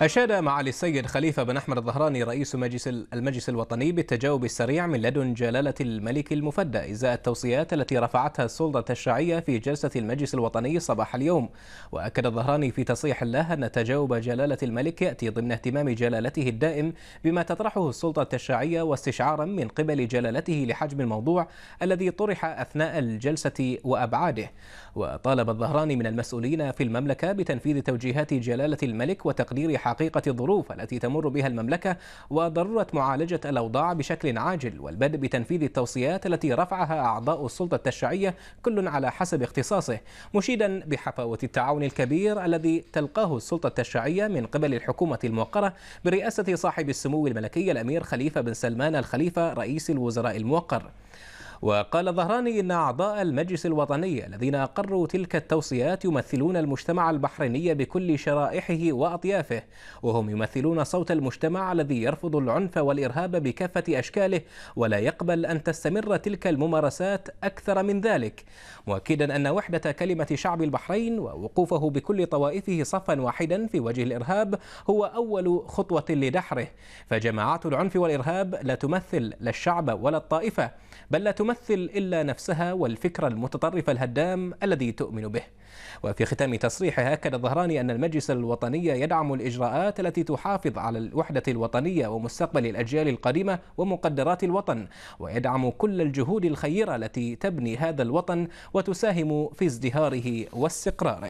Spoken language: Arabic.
أشاد معالي السيد خليفة بن أحمد الظهراني رئيس مجلس المجلس الوطني بالتجاوب السريع من لدن جلالة الملك المفدى إزاء التوصيات التي رفعتها السلطة الشرعية في جلسة المجلس الوطني صباح اليوم وأكد الظهراني في تصريح له أن تجاوب جلالة الملك يأتي ضمن اهتمام جلالته الدائم بما تطرحه السلطة الشرعية واستشعارا من قبل جلالته لحجم الموضوع الذي طرح أثناء الجلسة وأبعاده وطالب الظهراني من المسؤولين في المملكة بتنفيذ توجيهات جلالة الملك وتقدير حقيقة الظروف التي تمر بها المملكة وضرورة معالجة الأوضاع بشكل عاجل والبدء بتنفيذ التوصيات التي رفعها أعضاء السلطة التشريعية كل على حسب اختصاصه مشيدا بحفاوة التعاون الكبير الذي تلقاه السلطة التشريعية من قبل الحكومة الموقرة برئاسة صاحب السمو الملكي الأمير خليفة بن سلمان الخليفة رئيس الوزراء الموقر وقال ظهراني إن أعضاء المجلس الوطني الذين أقروا تلك التوصيات يمثلون المجتمع البحريني بكل شرائحه وأطيافه وهم يمثلون صوت المجتمع الذي يرفض العنف والإرهاب بكافة أشكاله ولا يقبل أن تستمر تلك الممارسات أكثر من ذلك مؤكدا أن وحدة كلمة شعب البحرين ووقوفه بكل طوائفه صفا واحدا في وجه الإرهاب هو أول خطوة لدحره فجماعات العنف والإرهاب لا تمثل لا الشعب ولا الطائفة بل لا تمثل تمثل إلا نفسها والفكر المتطرف الهدام الذي تؤمن به وفي ختام تصريحه أكد الظهراني أن المجلس الوطني يدعم الإجراءات التي تحافظ على الوحدة الوطنية ومستقبل الأجيال القادمة ومقدرات الوطن ويدعم كل الجهود الخيرة التي تبني هذا الوطن وتساهم في ازدهاره واستقراره